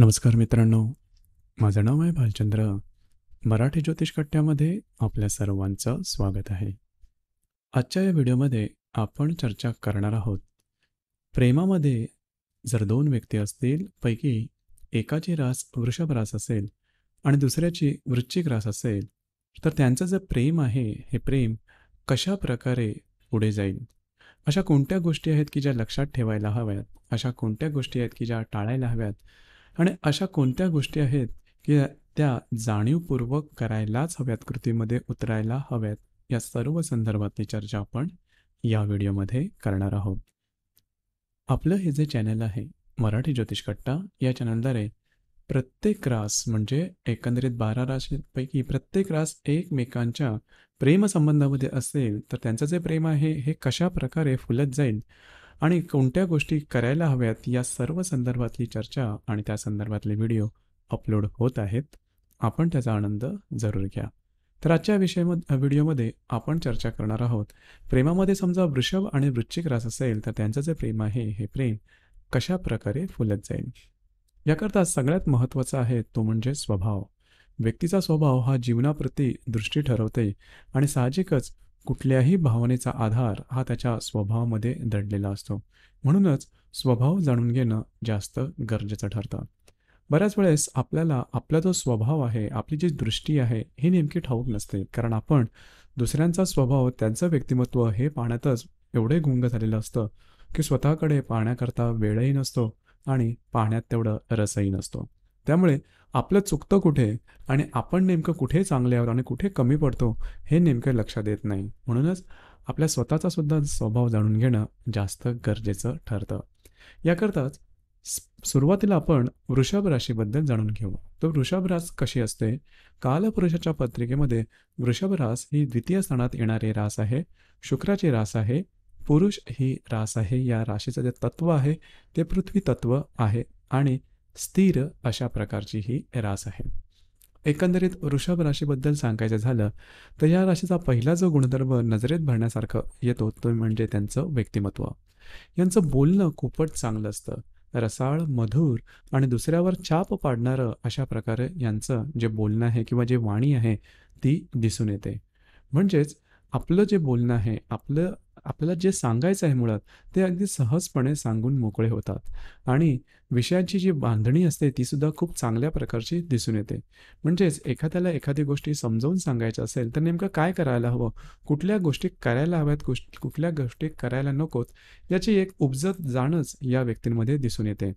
नमस्कार मित्रांनो माझं नाव आहे भालचंद्र मराठी ज्योतिष कट्ट्यामध्ये आपल्या सर्वांचं स्वागत आहे आजच्या या व्हिडिओमध्ये आपण चर्चा करणार आहोत प्रेमामध्ये जर दोन व्यक्ती असतील पैकी एकाची रास वृषभ रास असेल आणि दुसऱ्याची वृश्चिक रास असेल तर त्यांचं जे प्रेम आहे हे प्रेम कशा प्रकारे पुढे जाईल अशा कोणत्या गोष्टी आहेत की ज्या लक्षात ठेवायला हव्यात अशा कोणत्या गोष्टी आहेत की ज्या टाळायला हव्यात आणि अशा कोणत्या गोष्टी आहेत की त्या जाणीवपूर्वक करायलाच हव्यात कृतीमध्ये उतरायला हव्यात या सर्व संदर्भातली चर्चा आपण या व्हिडिओमध्ये करणार आहोत आपलं हे जे चॅनल आहे मराठी ज्योतिष कट्टा या चॅनलद्वारे प्रत्येक रास म्हणजे एकंदरीत बारा राशींपैकी प्रत्येक रास एकमेकांच्या प्रेमसंबंधामध्ये असेल तर त्यांचं जे प्रेम आहे हे कशा प्रकारे फुलत जाईल आणि कोणत्या गोष्टी करायला हव्यात या सर्व संदर्भातली चर्चा आणि त्या संदर्भातले व्हिडिओ अपलोड होत आहेत आपण त्याचा आनंद जरूर घ्या तर आजच्या विषय व्हिडिओमध्ये आपण चर्चा करणार आहोत प्रेमामध्ये समजा वृषभ आणि वृश्चिक रास असेल तर त्यांचं जे प्रेम आहे हे प्रेम कशा प्रकारे फुलत जाईल याकरता सगळ्यात महत्त्वाचा आहे तो म्हणजे स्वभाव व्यक्तीचा स्वभाव हा जीवनाप्रती दृष्टी ठरवते आणि साहजिकच कुठल्याही भावनेचा आधार हा त्याच्या स्वभावामध्ये दडलेला असतो म्हणूनच स्वभाव जाणून घेणं जास्त गरजेचं ठरतं बऱ्याच वेळेस आपल्याला आपला जो स्वभाव आहे आपली जी दृष्टी आहे हे नेमकी ठाऊक नसते कारण आपण दुसऱ्यांचा स्वभाव त्यांचं व्यक्तिमत्व हे पाहण्यातच एवढे गुंग झालेलं असतं की स्वतःकडे पाहण्याकरता वेळही नसतो आणि पाहण्यात तेवढं रसही नसतो त्यामुळे आपलं चुकतं कुठे आणि आपण नेमकं कुठे चांगले आहोत आणि कुठे कमी पडतो हे नेमकं लक्षात येत नाही म्हणूनच आपल्या स्वतःचा सुद्धा स्वभाव जाणून घेणं जास्त गरजेचं ठरतं याकरताच सुरुवातीला आपण वृषभ राशीबद्दल जाणून घेऊ तर वृषभ रास कशी असते कालपुरुषाच्या पत्रिकेमध्ये वृषभ रास ही द्वितीय स्थानात येणारी रास आहे शुक्राची रास आहे पुरुष ही रास आहे या राशीचं जे तत्व आहे ते पृथ्वी तत्व आहे आणि स्थिर अशा प्रकारची ही रास आहे एकंदरीत वृषभ राशीबद्दल सांगायचं झालं तर या राशीचा पहिला जो गुणधर्म नजरेत भरण्यासारखं येतो तो म्हणजे त्यांचं व्यक्तिमत्व यांचं बोलणं खूपच चांगलं असतं रसाळ मधुर आणि दुसऱ्यावर छाप पाडणारं अशा प्रकारे यांचं जे बोलणं आहे किंवा जे वाणी आहे ती दिसून येते म्हणजेच आपलं जे बोलणं आहे आपलं आपल्याला जे सांगायचं आहे मुळात ते अगदी सहजपणे सांगून मोकळे होतात आणि विषयांची जी बांधणी असते ती सुद्धा खूप चांगल्या प्रकारची दिसून येते म्हणजेच एखाद्याला एखादी गोष्टी समजावून सांगायच्या असेल तर नेमकं काय करायला हवं कुठल्या गोष्टी करायला हव्यात कुठल्या गोष्टी करायला नकोत याची एक उपजत जाणच या व्यक्तींमध्ये दिसून येते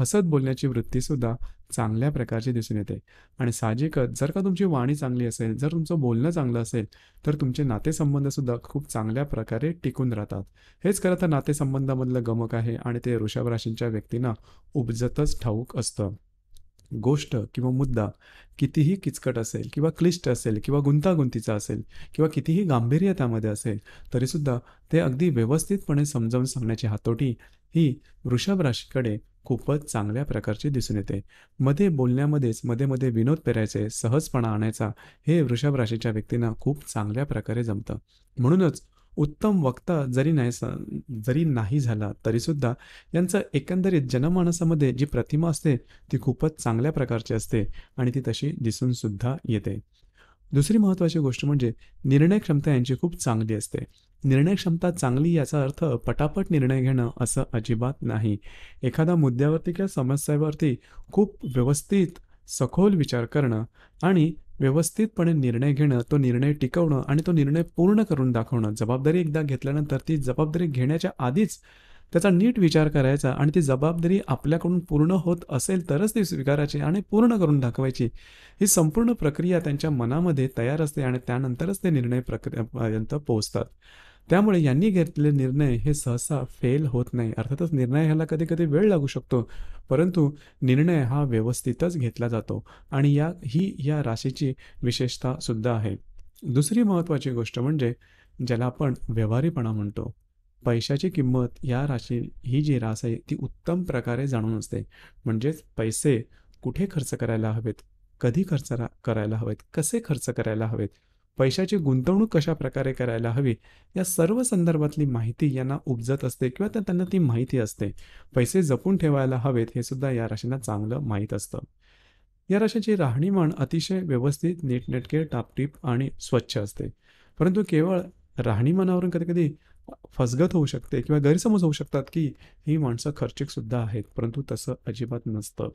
हसत बोलण्याची वृत्तीसुद्धा चांगल्या प्रकारची दिसून येते आणि साहजिकच जर का तुमची वाणी चांगली असेल जर तुमचं बोलणं चांगलं असेल तर तुमचे नातेसंबंधसुद्धा खूप चांगल्या प्रकारे टिकून राहतात हेच खरं तर नातेसंबंधामधलं गमक आहे आणि ते ऋषभ राशींच्या व्यक्तींना उपजतच ठाऊक असतं गोष्ट किंवा मुद्दा कितीही किचकट असेल किंवा क्लिष्ट असेल किंवा गुंतागुंतीचा असेल किंवा कितीही गांभीर्य त्यामध्ये असेल तरीसुद्धा ते अगदी व्यवस्थितपणे समजावून सांगण्याची हातोटी ही वृषभ राशीकडे खूपच चांगल्या प्रकारची दिसून येते मध्ये बोलण्यामध्येच मध्ये मध्ये विनोद पेरायचे सहजपणा आणायचा हे वृषभ राशीच्या व्यक्तींना खूप चांगल्या प्रकारे जमतं म्हणूनच उत्तम वक्ता जरी नाही जरी नाही झाला तरीसुद्धा यांचं एकंदरीत जनमानसामध्ये जी प्रतिमा असते ती खूपच चांगल्या प्रकारची असते आणि ती तशी दिसून सुद्धा येते दुसरी महत्त्वाची गोष्ट म्हणजे निर्णय क्षमता यांची खूप चांगली असते निर्णय क्षमता चांगली याचा अर्थ पटापट निर्णय घेणं असं अजिबात नाही एखाद्या मुद्द्यावरती किंवा समस्यावरती खूप व्यवस्थित सखोल विचार करणं आणि व्यवस्थितपणे निर्णय घेणं तो निर्णय टिकवणं आणि तो निर्णय पूर्ण करून दाखवणं जबाबदारी एकदा घेतल्यानंतर ती जबाबदारी घेण्याच्या आधीच त्याचा नीट विचार करायचा आणि ती जबाबदारी आपल्याकडून पूर्ण होत असेल तरच ती स्वीकारायची आणि पूर्ण करून दाखवायची ही संपूर्ण प्रक्रिया त्यांच्या मनामध्ये तयार असते आणि त्यानंतरच ते निर्णय प्रक्रियापर्यंत पोहोचतात त्यामुळे यांनी घेतलेले निर्णय हे सहसा फेल होत नाही अर्थातच निर्णय ह्याला कधी कधी वेळ लागू शकतो परंतु निर्णय हा व्यवस्थितच घेतला जातो आणि या ही या राशीची विशेषता सुद्धा आहे दुसरी महत्त्वाची गोष्ट म्हणजे ज्याला आपण व्यवहारीपणा म्हणतो पैशाची किंमत या राशी ही जी रास आहे ती उत्तम प्रकारे जाणून असते म्हणजेच पैसे कुठे खर्च करायला हवेत कधी खर्च करायला हवेत कसे खर्च करायला हवेत पैशाची गुंतवणूक कशा प्रकारे करायला हवी या सर्व संदर्भातली माहिती यांना उपजत असते किंवा त्यांना ती माहिती असते पैसे जपून ठेवायला हवेत हे सुद्धा या राशींना चांगलं माहीत असतं या राशीची राहणीमान अतिशय व्यवस्थित नीटनेटके टापटीप आणि स्वच्छ असते परंतु केवळ राहणीमानावरून कधी कधी फसगत होऊ शकते किंवा गैरसमज होऊ शकतात की ही माणसं खर्चिक सुद्धा आहेत परंतु तसं अजिबात नसतं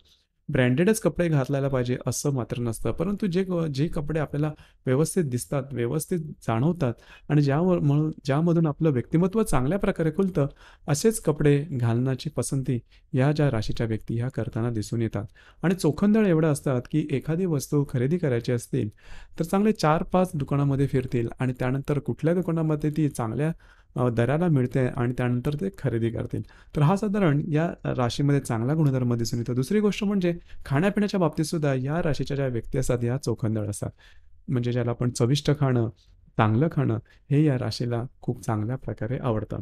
ब्रँडेडच कपडे घातलायला पाहिजे असं मात्र नसतं परंतु जे जे कपडे आपल्याला व्यवस्थित दिसतात व्यवस्थित जाणवतात आणि ज्या म्हणून ज्यामधून आपलं व्यक्तिमत्व चांगल्या प्रकारे खुलतं असेच कपडे घालण्याची पसंती या ज्या राशीच्या व्यक्ती ह्या करताना दिसून येतात आणि चोखंदळ एवढं असतात की एखादी वस्तू खरेदी करायची असतील तर चांगले चार पाच दुकानामध्ये फिरतील आणि त्यानंतर कुठल्या दुकानामध्ये ती चांगल्या दराला मिळते आणि त्यानंतर ते खरेदी करतील तर हा साधारण या राशीमध्ये चांगला गुणधर्म दिसून येतो दुसरी गोष्ट म्हणजे खाण्यापिण्याच्या बाबतीत सुद्धा या राशीच्या ज्या व्यक्ती असतात या चोखंदळ असतात म्हणजे ज्याला आपण चविष्ट खाणं चांगलं खाणं हे या राशीला खूप चांगल्या प्रकारे आवडतं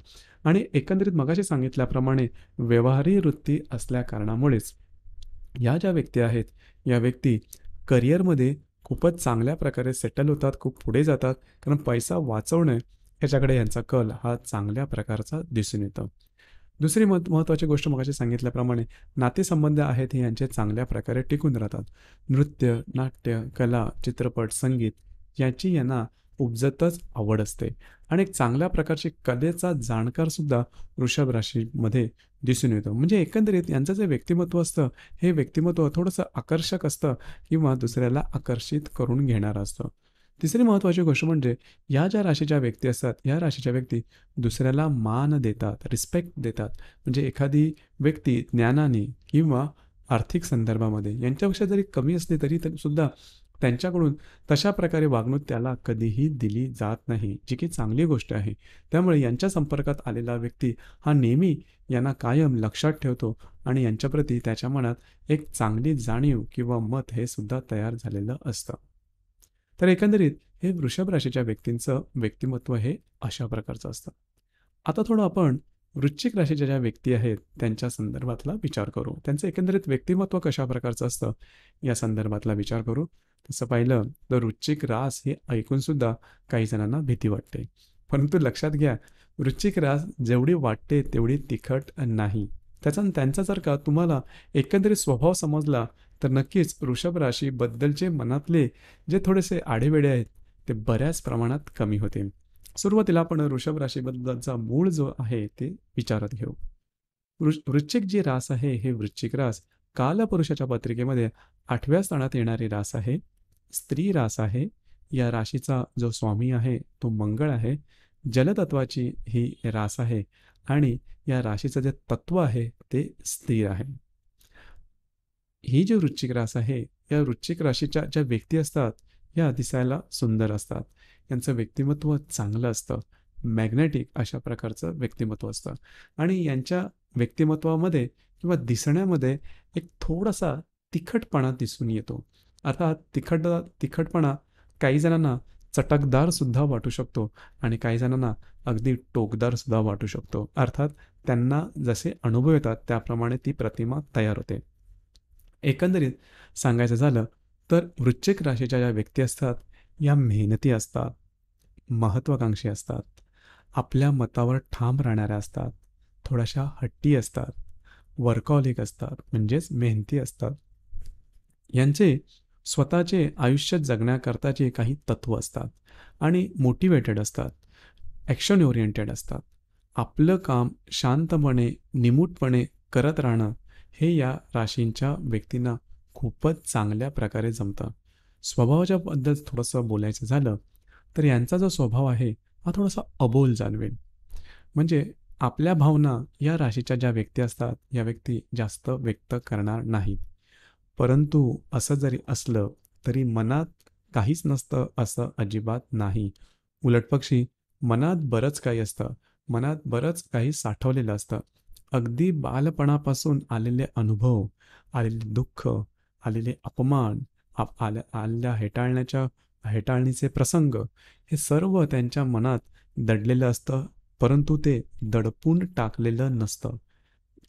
आणि एकंदरीत मगाशी सांगितल्याप्रमाणे व्यवहारी वृत्ती असल्या कारणामुळेच या ज्या व्यक्ती आहेत या व्यक्ती करिअरमध्ये खूपच चांगल्या प्रकारे सेटल होतात खूप पुढे जातात कारण पैसा वाचवणं ह्याच्याकडे यांचा कल हा चांगल्या प्रकारचा दिसून येतो दुसरी मत महत्त्वाची गोष्ट मगाशी सांगितल्याप्रमाणे नातेसंबंध आहेत हे यांचे चांगल्या प्रकारे टिकून राहतात नृत्य नाट्य कला चित्रपट संगीत यांची यांना उपजतच आवड असते आणि एक चांगल्या प्रकारची कलेचा जाणकार सुद्धा वृषभ राशीमध्ये दिसून येतो म्हणजे एकंदरीत यांचं जे व्यक्तिमत्व असतं हे व्यक्तिमत्व थोडंसं आकर्षक असतं किंवा दुसऱ्याला आकर्षित करून घेणारं असतं तिसरी महत्त्वाची गोष्ट म्हणजे या ज्या राशीच्या व्यक्ती असतात या राशीच्या व्यक्ती दुसऱ्याला मान देतात रिस्पेक्ट देतात म्हणजे एखादी व्यक्ती ज्ञानाने किंवा आर्थिक संदर्भामध्ये यांच्यापेक्षा जरी कमी असली तरी सुद्धा त्यांच्याकडून तशा प्रकारे वागणूक त्याला कधीही दिली जात नाही जी की चांगली गोष्ट आहे त्यामुळे यांच्या संपर्कात आलेला व्यक्ती हा नेहमी यांना कायम लक्षात ठेवतो आणि यांच्याप्रती त्याच्या मनात एक चांगली जाणीव किंवा मत हे सुद्धा तयार झालेलं असतं तर एकंदरीत हे वृषभ राशीच्या व्यक्तींचं व्यक्तिमत्व हे अशा प्रकारचं असतं आता थोडं आपण वृश्चिक राशीच्या ज्या व्यक्ती आहेत त्यांच्या संदर्भातला विचार करू त्यांचं एकंदरीत व्यक्तिमत्व कशा प्रकारचं असतं या संदर्भातला विचार करू तसं पाहिलं तर वृश्चिक रास हे ऐकून सुद्धा काही जणांना भीती वाटते परंतु लक्षात घ्या वृश्चिक रास जेवढी वाटते तेवढी तिखट नाही त्याचा त्यांचा जर का तुम्हाला एकंदरीत स्वभाव समजला तर नक्कीच वृषभ राशीबद्दलचे मनातले जे थोडेसे आढेवेडे आहेत ते बऱ्याच प्रमाणात कमी होते सुरुवातीला आपण वृषभ राशीबद्दलचा मूळ जो आहे ते विचारात घेऊ वृश्चिक जी रास आहे हे वृश्चिक रास कालपुरुषाच्या पत्रिकेमध्ये आठव्या स्थानात येणारी रास आहे स्त्री रास आहे या राशीचा जो स्वामी आहे तो मंगळ आहे जलतत्वाची ही रास आहे आणि या राशीचं जे तत्व आहे ते स्थिर आहे ही जी वृश्चिक रास आहे या वृश्चिक राशीच्या ज्या व्यक्ती असतात या दिसायला सुंदर असतात यांचं व्यक्तिमत्व चांगलं असतं मॅग्नेटिक अशा प्रकारचं व्यक्तिमत्व असतं आणि यांच्या व्यक्तिमत्वामध्ये किंवा दिसण्यामध्ये एक थोडासा तिखटपणा दिसून येतो अर्थात तिखट तिखटपणा काही जणांना चटकदार सुद्धा वाटू शकतो आणि काही जणांना अगदी टोकदार सुद्धा वाटू शकतो अर्थात त्यांना जसे अनुभव येतात त्याप्रमाणे ती प्रतिमा तयार होते एकंदरीत सांगायचं झालं तर वृश्चिक राशीच्या ज्या व्यक्ती असतात या मेहनती असतात महत्त्वाकांक्षी असतात आपल्या मतावर ठाम राहणाऱ्या असतात थोड्याशा हट्टी असतात वर्कॉलिक असतात म्हणजेच मेहनती असतात यांचे स्वतःचे आयुष्य जगण्याकरताचे काही तत्त्व असतात आणि मोटिवेटेड असतात ॲक्शन ओरिएंटेड असतात आपलं काम शांतपणे निमूटपणे करत राहणं हे या राशींच्या व्यक्तींना खूपच चांगल्या प्रकारे जमतं स्वभावाच्या बद्दल थोडंसं बोलायचं झालं तर यांचा जो स्वभाव आहे हा थोडासा अबोल जाणवेल म्हणजे आपल्या भावना या राशीच्या ज्या व्यक्ती असतात या व्यक्ती जास्त व्यक्त करणार नाहीत परंतु असं जरी असलं तरी मनात काहीच नसतं असं अजिबात नाही उलटपक्षी मनात बरंच काही असतं मनात बरंच काही साठवलेलं असतं अगदी बालपणापासून आलेले अनुभव आलेले दुःख आलेले अपमान आप आल्या आलेल्या हेटाळण्याच्या हेटाळणीचे प्रसंग हे सर्व त्यांच्या मनात दडलेलं असतं परंतु ते दडपून टाकलेलं नसतं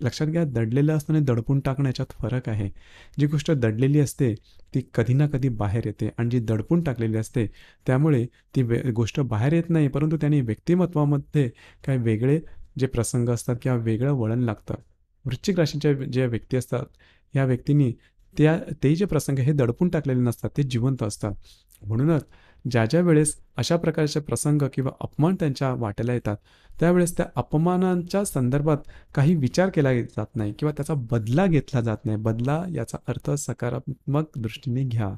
लक्षात घ्या दडलेलं असतं आणि दडपून टाकण्याच्यात फरक आहे जी गोष्ट दडलेली असते ती कधी ना कधी बाहेर येते आणि जी दडपून टाकलेली असते त्यामुळे ती वे गोष्ट बाहेर येत नाही परंतु त्यांनी व्यक्तिमत्वामध्ये काही वेगळे जे प्रसंग असतात किंवा वेगळं वळण लागतं वृश्चिक राशीच्या ज्या व्यक्ती असतात या व्यक्तींनी त्या ते जे प्रसंग हे दडपून टाकलेले नसतात ते जिवंत असतात म्हणूनच ज्या ज्या वेळेस अशा प्रकारचे प्रसंग किंवा अपमान त्यांच्या वाटेला येतात त्यावेळेस त्या अपमानांच्या संदर्भात काही विचार केला जात नाही किंवा त्याचा बदला घेतला जात नाही बदला याचा अर्थ सकारात्मक दृष्टीने घ्या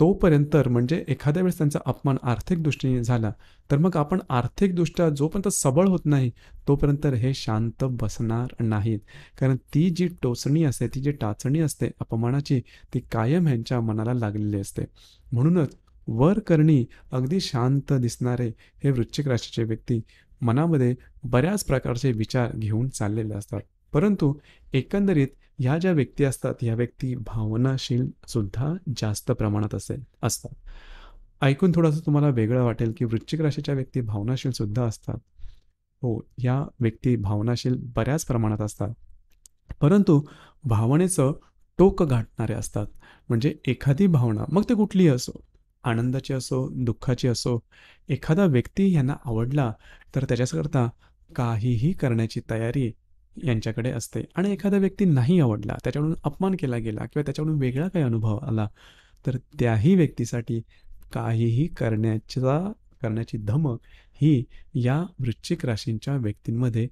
तोपर्यंत म्हणजे एखाद्या वेळेस त्यांचा अपमान आर्थिक दृष्टीने झाला तर मग आपण आर्थिकदृष्ट्या जोपर्यंत सबळ होत नाही तोपर्यंत हे शांत बसणार नाहीत कारण ती जी टोचणी असते ती जी टाचणी असते अपमानाची ती कायम ह्यांच्या मनाला लागलेली असते म्हणूनच वर करणी अगदी शांत दिसणारे हे वृश्चिक राशीचे व्यक्ती मनामध्ये बऱ्याच प्रकारचे विचार घेऊन चाललेले असतात परंतु एकंदरीत ह्या ज्या व्यक्ती असतात ह्या व्यक्ती भावनाशील सुद्धा जास्त प्रमाणात असेल असतात ऐकून थोडंसं तुम्हाला वेगळं वाटेल की वृश्चिक राशीच्या व्यक्ती भावनाशील सुद्धा असतात हो या व्यक्ती भावनाशील बऱ्याच प्रमाणात असतात परंतु भावनेचं टोक गाठणारे असतात म्हणजे एखादी भावना मग ते कुठलीही असो आनंदाची असो दुःखाची असो एखादा व्यक्ती यांना आवडला तर त्याच्याकरता काहीही करण्याची तयारी यांच्याकडे असते आणि एखादा व्यक्ती नाही आवडला त्याच्याकडून अपमान केला गेला किंवा त्याच्याकडून वेगळा काही अनुभव आला तर त्याही व्यक्तीसाठी काहीही करण्याचा करण्याची धमक ही या वृश्चिक राशींच्या व्यक्तींमध्ये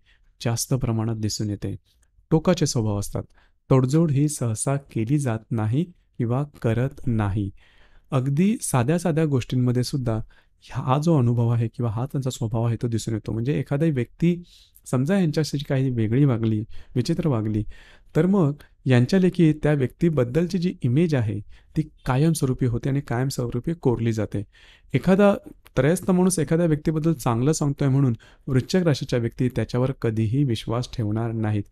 जास्त प्रमाणात दिसून येते टोकाचे स्वभाव असतात तोडजोड ही सहसा केली जात नाही किंवा करत नाही अगदी साध्या साध्या गोष्टींमध्ये सुद्धा हा जो अनुभव आहे किंवा हा त्यांचा स्वभाव आहे तो दिसून येतो म्हणजे एखादी व्यक्ती समजा यांच्याशी काही वेगळी वागली विचित्र वागली तर मग यांच्या लेखी त्या व्यक्तीबद्दलची जी इमेज आहे ती कायमस्वरूपी होते आणि कायमस्वरूपी कोरली जाते एखादा त्रयस्थ माणूस एखाद्या व्यक्तीबद्दल चांगलं सांगतोय म्हणून वृश्चिक राशीच्या व्यक्ती त्याच्यावर कधीही विश्वास ठेवणार नाहीत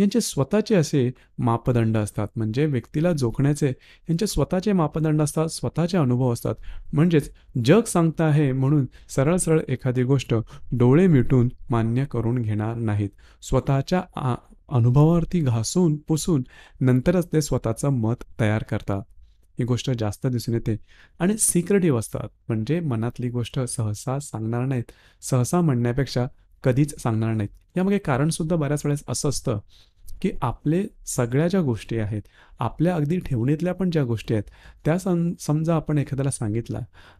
यांचे स्वतःचे असे मापदंड असतात म्हणजे व्यक्तीला जोखण्याचे यांचे स्वतःचे मापदंड असतात स्वतःचे अनुभव असतात म्हणजेच जग सांगता आहे म्हणून सरळ सरळ एखादी गोष्ट डोळे मिटून मान्य करून घेणार नाहीत स्वतःच्या अनुभवावरती घासून पुसून नंतरच ते स्वतःचं मत तयार करतात ही गोष्ट जास्त दिसून येते आणि सिक्रेटिव्ह असतात म्हणजे मनातली गोष्ट सहसा सांगणार नाहीत सहसा म्हणण्यापेक्षा कधीच सांगणार नाहीत यामागे कारणसुद्धा बऱ्याच वेळेस असं असतं की आपले सगळ्या ज्या गोष्टी आहेत आपल्या अगदी ठेवणीतल्या पण ज्या गोष्टी आहेत त्या सम समजा आपण एखाद्याला सांगितला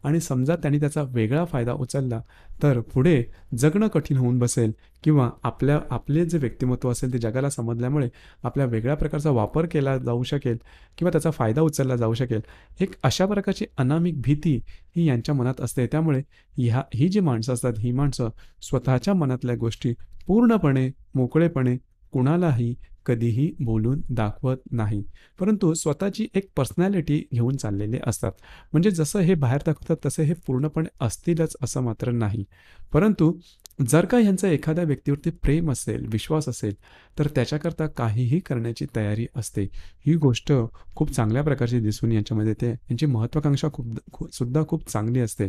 आणि समजा त्यांनी त्याचा वेगळा फायदा उचलला तर पुढे जगणं कठीण होऊन बसेल किंवा आपल्या आपले जे व्यक्तिमत्व असेल ते जगाला समजल्यामुळे आपल्या वेगळ्या प्रकारचा वापर केला जाऊ शकेल किंवा त्याचा फायदा उचलला जाऊ शकेल एक अशा प्रकारची अनामिक भीती ही यांच्या मनात असते त्यामुळे ह्या ही जी माणसं असतात ही माणसं स्वतःच्या मनातल्या गोष्टी पूर्णपणे मोकळेपणे कुणालाही कधीही बोलून दाखवत नाही परंतु स्वतःची एक पर्सनॅलिटी घेऊन चाललेले असतात म्हणजे जसं हे बाहेर दाखवतात तसं हे पूर्णपणे असतीलच असं मात्र नाही परंतु जर का ह्यांचा एखाद्या व्यक्तीवरती प्रेम असेल विश्वास असेल तर त्याच्याकरता काहीही करण्याची तयारी असते ही गोष्ट खूप चांगल्या प्रकारची दिसून यांच्यामध्ये ते यांची महत्त्वाकांक्षा खूप सुद्धा खूप चांगली असते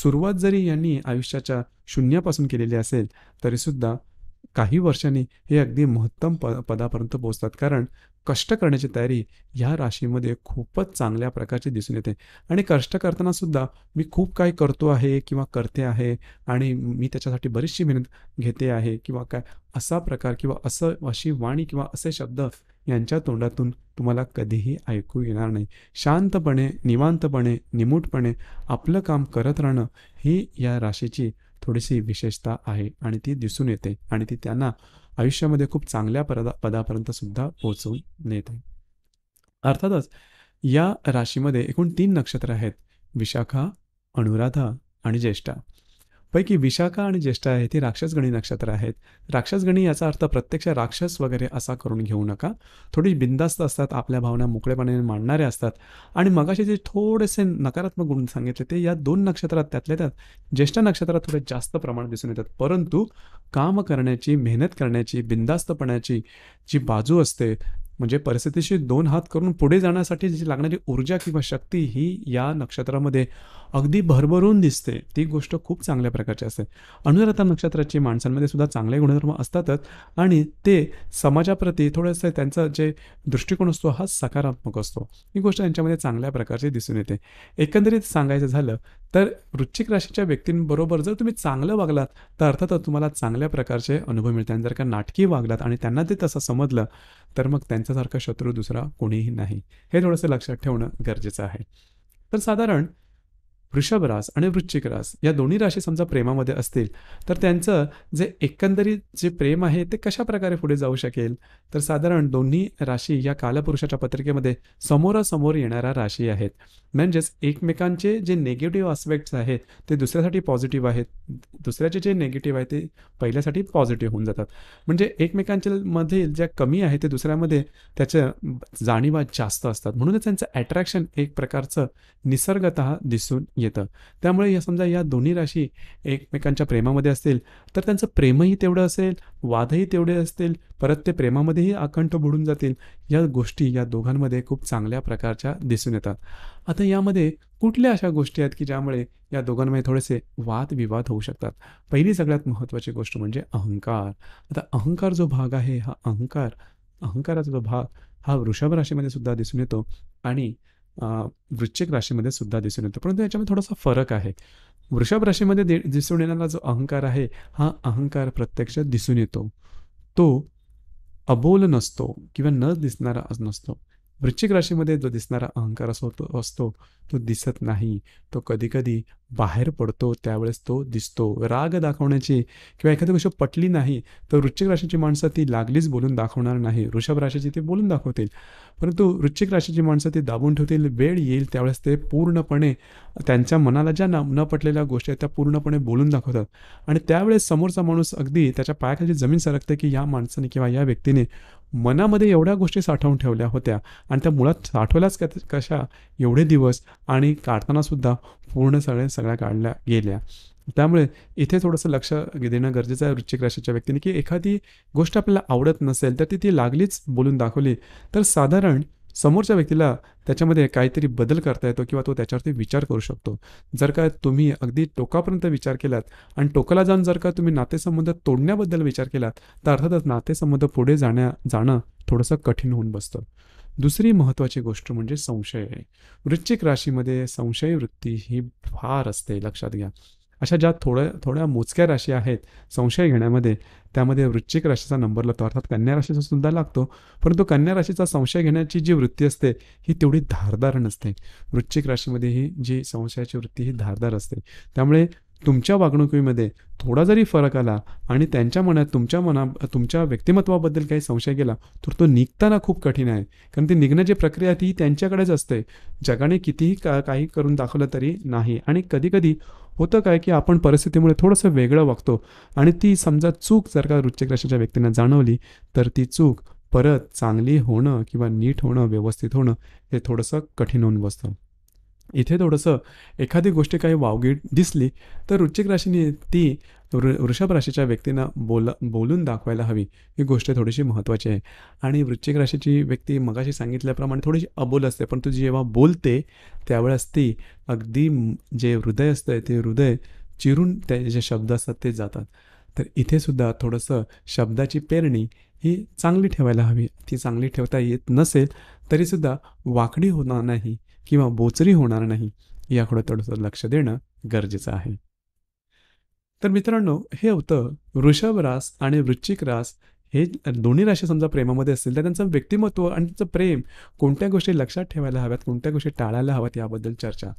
सुरुवात जरी यांनी आयुष्याच्या शून्यापासून केलेली असेल तरीसुद्धा काही वर्षांनी हे अगदी महत्तम प पदापर्यंत पोहोचतात कारण कष्ट करण्याची तयारी ह्या राशीमध्ये खूपच चांगल्या प्रकारची दिसून येते आणि कष्ट करतानासुद्धा मी खूप काय करतो आहे किंवा करते आहे आणि मी त्याच्यासाठी बरीचशी मेहनत घेते आहे किंवा काय असा प्रकार किंवा असं अशी वाणी किंवा असे शब्द यांच्या तोंडातून तुम्हाला कधीही ऐकू येणार नाही शांतपणे निवांतपणे निमूटपणे आपलं काम करत राहणं ही या राशीची थोडीशी विशेषता आहे आणि ती दिसून येते आणि ती त्यांना आयुष्यामध्ये खूप चांगल्या पदा पदापर्यंत सुद्धा पोहोचवून नेते अर्थातच या राशीमध्ये एकूण तीन नक्षत्र आहेत विशाखा अनुराधा आणि ज्येष्ठा पैकी विशाखा आणि ज्येष्ठा आहे ती राक्षसगणी नक्षत्र आहेत राक्षसगणी याचा अर्थ प्रत्यक्ष राक्षस वगैरे असा करून घेऊ नका थोडी बिंदास्त असतात आपल्या भावना मोकळेपणाने मांडणारे असतात आणि मगाशी जे थोडेसे नकारात्मक गुण सांगितले ते या दोन नक्षत्रात त्यातल्या त्यात ज्येष्ठ नक्षत्रात थोडे जास्त प्रमाण दिसून येतात परंतु काम करण्याची मेहनत करण्याची बिंदास्तपणाची जी बाजू असते म्हणजे परिस्थितीशी दोन हात करून पुढे जाण्यासाठी जी लागणारी ऊर्जा किंवा शक्ती ही या नक्षत्रामध्ये अगदी भरभरून दिसते ती गोष्ट खूप चांगल्या प्रकारची असते अनुराधा नक्षत्राची माणसांमध्ये सुद्धा चांगले गुणधर्म असतातच आणि ते समाजाप्रती थोडंसं त्यांचा जे दृष्टिकोन असतो हा सकारात्मक असतो ही गोष्ट त्यांच्यामध्ये चांगल्या प्रकारची दिसून येते एकंदरीत सांगायचं झालं तर वृश्चिक राशीच्या व्यक्तींबरोबर जर तुम्ही चांगलं वागलात तर अर्थातच तुम्हाला चांगल्या प्रकारचे अनुभव मिळतात जर का नाटकी वागलात आणि त्यांना ते तसं समजलं तर मग त्यांच्यासारखा शत्रू दुसरा कोणीही नाही हे थोडंसं लक्षात ठेवणं गरजेचं आहे तर साधारण वृषभ रास आणि वृश्चिक रास या दोन्ही राशी समजा प्रेमामध्ये असतील तर त्यांचं जे एकंदरीत जे प्रेम आहे ते कशा प्रकारे पुढे जाऊ शकेल तर साधारण दोन्ही राशी या कालपुरुषाच्या पत्रिकेमध्ये समोरासमोर येणाऱ्या राशी आहेत म्हणजेच एकमेकांचे जे नेगेटिव्ह आस्पेक्ट्स आहेत ते दुसऱ्यासाठी पॉझिटिव्ह आहेत दुसऱ्याचे जे नेगेटिव्ह आहे ते पहिल्यासाठी पॉझिटिव्ह होऊन जातात म्हणजे एकमेकांच्या मधील ज्या कमी आहे ते दुसऱ्यामध्ये त्याच्या जाणीवा जास्त असतात म्हणूनच त्यांचं अट्रॅक्शन एक प्रकारचं निसर्गत दिसून येतं त्यामुळे या समजा या दोन्ही राशी एकमेकांच्या प्रेमामध्ये असतील तर त्यांचं प्रेमही तेवढं असेल वादही तेवढे असतील परत ते प्रेमामध्येही अखंड बुडून जातील या गोष्टी या दोघांमध्ये खूप चांगल्या प्रकारच्या दिसून येतात आता यामध्ये कुठल्या अशा गोष्टी आहेत की ज्यामुळे या दोघांमध्ये थोडेसे वादविवाद होऊ शकतात पहिली सगळ्यात महत्त्वाची गोष्ट म्हणजे अहंकार आता अहंकार जो भाग आहे हा अहंकार अहंकाराचा जो भाग हा वृषभ राशीमध्ये सुद्धा दिसून येतो आणि वृश्चिक राशीमध्ये सुद्धा दिसून येतो परंतु याच्यामध्ये थोडासा फरक आहे वृषभ राशीमध्ये दिसून येणारा जो अहंकार आहे हा अहंकार प्रत्यक्षात दिसून येतो तो अबोल नसतो किंवा न दिसणारा नसतो वृश्चिक राशीमध्ये जो दिसणारा अहंकार असो तो असतो तो दिसत नाही तो कधीकधी बाहेर पडतो त्यावेळेस तो दिसतो राग दाखवण्याची किंवा एखादी गोष्ट पटली नाही तर वृश्चिक राशीची माणसं ती लागलीच बोलून दाखवणार नाही ऋषभ राशीची ते बोलून दाखवतील परंतु वृश्चिक राशीची माणसं ती दाबून ठेवतील वेळ येईल त्यावेळेस ते पूर्णपणे त्यांच्या मनाला ज्या न न पटलेल्या गोष्टी आहेत त्या पूर्णपणे बोलून दाखवतात आणि त्यावेळेस समोरचा माणूस अगदी त्याच्या पायाखाली जमीन सरकते की या माणसाने किंवा या व्यक्तीने मनामध्ये एवढ्या गोष्टी साठवून ठेवल्या होत्या आणि त्या मुळात साठवल्याच कशा एवढे दिवस आणि काढतानासुद्धा पूर्ण सगळ्या सगळ्या काढल्या गेल्या त्यामुळे इथे थोडंसं लक्ष देणं गरजेचं आहे वृश्चिक राशीच्या व्यक्तीने की एखादी गोष्ट आपल्याला आवडत नसेल तर ती ती लागलीच बोलून दाखवली तर साधारण समोरच्या व्यक्तीला त्याच्यामध्ये काहीतरी बदल करता येतो किंवा तो त्याच्यावरती विचार करू शकतो जर का तुम्ही अगदी टोकापर्यंत विचार केलात आणि टोकाला जाऊन जर का तुम्ही नातेसंबंध तोडण्याबद्दल विचार केलात तर अर्थातच नातेसंबंध पुढे जाण्या जाणं थोडंसं कठीण होऊन बसतं दुसरी महत्त्वाची गोष्ट म्हणजे संशय वृश्चिक राशीमध्ये संशय वृत्ती ही फार असते लक्षात घ्या अशा ज्या थोड्या थोड्या मोजक्या राशी आहेत संशय घेण्यामध्ये त्यामध्ये वृश्चिक राशीचा नंबर लागतो अर्थात कन्या राशीचा सुद्धा लागतो परंतु कन्या राशीचा संशय घेण्याची जी वृत्ती असते ही तेवढी धारदार नसते वृश्चिक राशीमध्ये ही जी संशयाची वृत्ती ही धारदार असते त्यामुळे तुमच्या वागणुकीमध्ये थोडा जरी फरक आला आणि त्यांच्या मनात तुमच्या मना तुमच्या व्यक्तिमत्वाबद्दल काही संशय गेला तर तो निघताना खूप कठीण आहे कारण ती निघण्याची प्रक्रिया ती त्यांच्याकडेच असते जगाने कितीही का काही करून दाखवलं तरी नाही आणि कधीकधी होतं काय की आपण परिस्थितीमुळे थोडंसं वेगळं वागतो आणि ती समजा चूक जर का वृश्चिक राशीच्या व्यक्तींना जाणवली तर ती चूक परत चांगली होणं किंवा नीट होणं व्यवस्थित होणं हे थोडंसं कठीण होऊन बसतं इथे थोडंसं एखादी गोष्ट काही वावगी दिसली तर वृश्चिक राशीने ती वृ वृषभ राशीच्या व्यक्तींना बोल बोलून दाखवायला हवी ही गोष्ट थोडीशी महत्त्वाची आहे आणि वृश्चिक राशीची व्यक्ती मगाशी सांगितल्याप्रमाणे थोडीशी अबोल असते पण जी जेव्हा बोलते त्यावेळेस ती अगदी जे हृदय असतं ते हृदय चिरून ते जे शब्द असतात ते जातात तर इथेसुद्धा थोडंसं शब्दाची पेरणी ही चांगली ठेवायला हवी ती चांगली ठेवता येत नसेल तरीसुद्धा वाकडी होणार नाही किंवा बोचरी होणार नाही याकडं थोडंसं लक्ष देणं गरजेचं आहे तर मित्रांनो हे होतं वृषभ रास आणि वृश्चिक रास हे दोन्ही राशी समजा प्रेमामध्ये असतील तर त्यांचं व्यक्तिमत्व आणि त्यांचं प्रेम कोणत्या गोष्टी लक्षात ठेवायला हव्यात कोणत्या गोष्टी टाळायला हव्यात याबद्दल चर्चा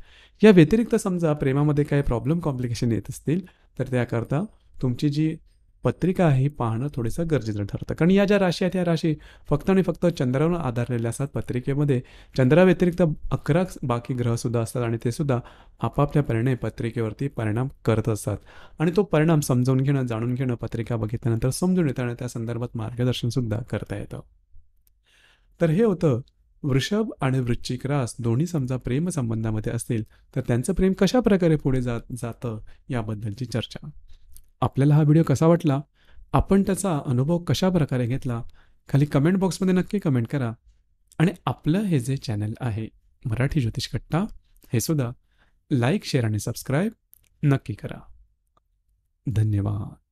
या व्यतिरिक्त समजा प्रेमामध्ये काही प्रॉब्लेम कॉम्प्लिकेशन येत असतील तर त्याकरता तुमची जी पत्रिका ही पाहणं थोडंसं गरजेचं ठरतं कारण या ज्या राशी आहेत या राशी फक्त आणि फक्त चंद्रावर आधारलेल्या असतात पत्रिकेमध्ये चंद्राव्यतिरिक्त अकरा बाकी ग्रहसुद्धा असतात आणि ते सुद्धा आपापल्या परिणाम पत्रिकेवरती परिणाम करत असतात आणि तो परिणाम समजावून घेणं जाणून घेणं पत्रिका बघितल्यानंतर समजून येतं आणि त्या संदर्भात मार्गदर्शनसुद्धा करता येतं तर हे होतं वृषभ आणि वृश्चिक रास दोन्ही समजा प्रेमसंबंधामध्ये असतील तर त्यांचं प्रेम कशा प्रकारे पुढे जात जातं याबद्दलची चर्चा आपल्याला हा व्हिडिओ कसा वाटला आपण त्याचा अनुभव कशा प्रकारे घेतला खाली कमेंट बॉक्समध्ये नक्की कमेंट करा आणि आपलं हे जे चॅनल आहे मराठी ज्योतिष कट्टा हे सुद्धा लाईक शेअर आणि सबस्क्राईब नक्की करा धन्यवाद